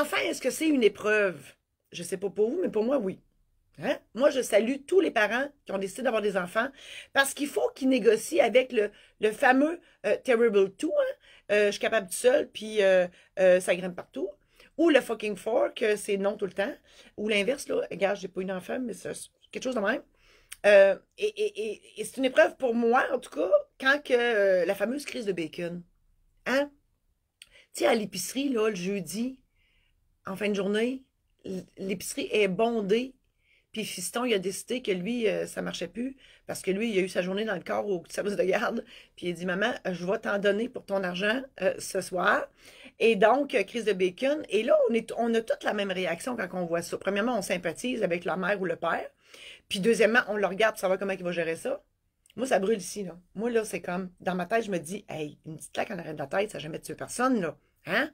Enfin, est-ce que c'est une épreuve? Je ne sais pas pour vous, mais pour moi, oui. Hein? Moi, je salue tous les parents qui ont décidé d'avoir des enfants parce qu'il faut qu'ils négocient avec le, fameux euh, Terrible two ». hein? Euh, je suis capable tout seul, puis euh, ça grimpe partout. Ou le fucking que c'est non tout le temps. Ou l'inverse, là, regarde, j'ai pas une enfant, mais c'est quelque chose de même. et, c'est une épreuve pour moi, en tout cas, quand que la fameuse crise de bacon. Hein? Tu à l'épicerie, là, le jeudi, en fin de journée, l'épicerie est bondée. Puis Fiston, il a décidé que lui, ça euh, ça marchait plus parce que lui, il a eu sa journée dans le corps au service de garde. Puis il a dit Maman, je vais t'en donner pour ton argent euh, ce soir. Et donc, euh, crise de bacon. Et là, on, on a toute la même réaction quand on voit ça. Premièrement, on sympathise avec la mère ou le père. Puis deuxièmement, on le regarde pour savoir comment il va gérer ça. Moi, ça brûle ici, là. Moi, là, c'est comme, dans ma tête, je me dis, hey, une petite claque en arrêt de la tête, ça n'a jamais tué personne, là. Hein?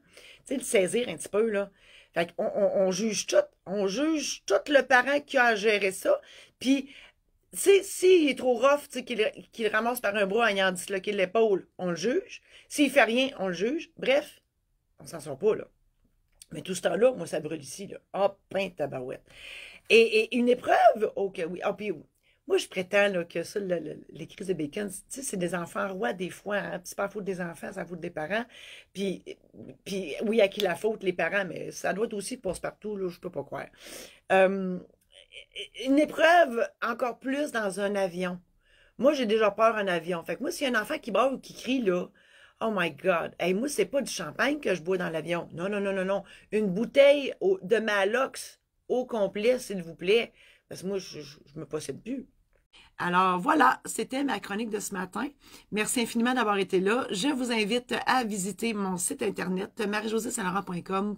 Tu saisir un petit peu, là. Fait qu'on on, juge tout. On juge tout le parent qui a géré ça. Puis, s'il est trop rough, qu'il ramasse par un bras ayant disloqué l'épaule, on le juge. S'il fait rien, on le juge. Bref, on s'en sort pas, là. Mais tout ce temps-là, moi, ça brûle ici, là. Ah, oh, pain tabarouette. Et, et une épreuve, OK, oui. Ah, puis moi, je prétends que ça, les crises de bacon, c'est des enfants rois des fois. C'est hein. pas faute des enfants, c'est la faute des parents. Puis, puis oui, à qui la faute, les parents, mais ça doit aussi passer partout là, je peux pas croire. une épreuve encore plus dans un avion. Moi, j'ai déjà peur d'un avion. Fait que moi, s'il y a un enfant qui bat ou qui crie, là, Oh my God! Hey, moi, c'est pas du champagne que je bois dans l'avion. Non, non, non, non, non. Une bouteille de Malox au complet, s'il vous plaît. Parce que moi, je me possède plus. Alors voilà, c'était ma chronique de ce matin. Merci infiniment d'avoir été là. Je vous invite à visiter mon site internet mariejosésaint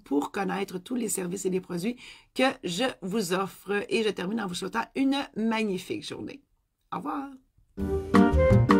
pour connaître tous les services et les produits que je vous offre. Et je termine en vous souhaitant une magnifique journée. Au revoir.